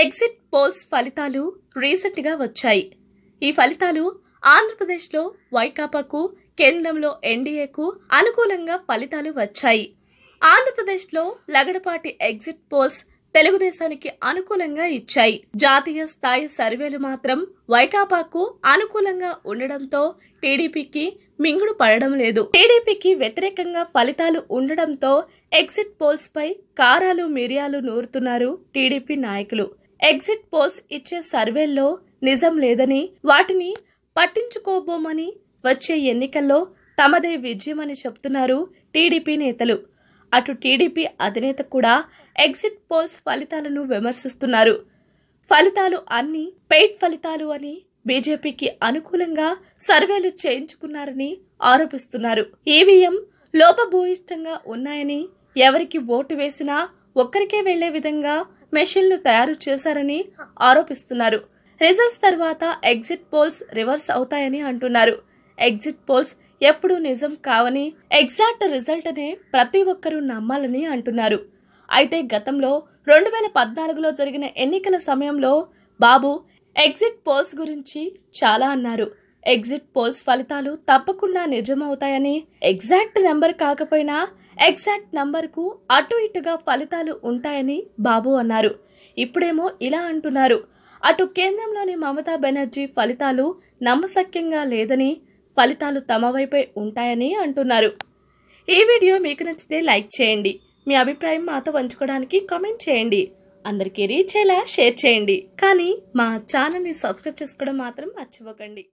exit polls ఫలితాలు రీసెంట్గా వచ్చాయి ఈ ఫలితాలు ఆంధ్రప్రదేశ్లో వైకాపాకు కేంద్రంలో ఎన్డీఏకు అనుకూలంగా ఫలితాలు వచ్చాయి ఆంధ్రప్రదేశ్లో లగడపాటి ఎగ్జిట్ పోల్స్ తెలుగుదేశానికి అనుకూలంగా ఇచ్చాయి జాతీయ స్థాయి సర్వేలు మాత్రం వైకాపాకు అనుకూలంగా ఉండడంతో టీడీపీకి మింగుడు పడడం లేదు టీడీపీకి వ్యతిరేకంగా ఫలితాలు ఉండడంతో ఎగ్జిట్ పోల్స్ పై కారాలు మిరియాలు నూరుతున్నారు టీడీపీ నాయకులు ఎగ్జిట్ పోల్స్ ఇచ్చే సర్వేల్లో నిజం లేదని వాటిని పట్టించుకోబోమని వచ్చే ఎన్నికల్లో తమదే విజయమని చెప్తున్నారు టీడీపీ నేతలు అటు టీడీపీ అధినేత కూడా ఎగ్జిట్ పోల్స్ ఫలితాలను విమర్శిస్తున్నారు ఫలితాలు అన్నీ పెయిడ్ ఫలితాలు అని బీజేపీకి అనుకూలంగా సర్వేలు చేయించుకున్నారని ఆరోపిస్తున్నారు ఈవీఎం లోపభూయిష్టంగా ఉన్నాయని ఎవరికి ఓటు వేసినా ఒక్కరికే వెళ్లే విధంగా మెషిన్లు తయారు చేశారని ఆరోపిస్తున్నారు రిజల్ట్స్ తర్వాత ఎగ్జిట్ పోల్స్ రివర్స్ అవుతాయని అంటున్నారు ఎగ్జిట్ పోల్స్ ఎప్పుడూ నిజం కావని ఎగ్జాక్ట్ రిజల్ట్ అనే ప్రతి ఒక్కరూ నమ్మాలని అంటున్నారు అయితే గతంలో రెండు వేల పద్నాలుగులో జరిగిన ఎన్నికల సమయంలో బాబు ఎగ్జిట్ పోల్స్ గురించి చాలా అన్నారు ఎగ్జిట్ పోల్స్ ఫలితాలు తప్పకుండా నిజమవుతాయని ఎగ్జాక్ట్ నెంబర్ కాకపోయినా ఎగ్జాక్ట్ నంబర్కు అటు ఇటుగా ఫలితాలు ఉంటాయని బాబు అన్నారు ఇప్పుడేమో ఇలా అంటున్నారు అటు కేంద్రంలోని మమతా బెనర్జీ ఫలితాలు నమ్మశక్యంగా లేదని ఫలితాలు తమ వైపే ఉంటాయని అంటున్నారు ఈ వీడియో మీకు నచ్చితే లైక్ చేయండి మీ అభిప్రాయం మాతో పంచుకోవడానికి కామెంట్ చేయండి అందరికీ రీచ్ అయ్యేలా షేర్ చేయండి కానీ మా ఛానల్ని సబ్స్క్రైబ్ చేసుకోవడం మాత్రం మర్చిపోకండి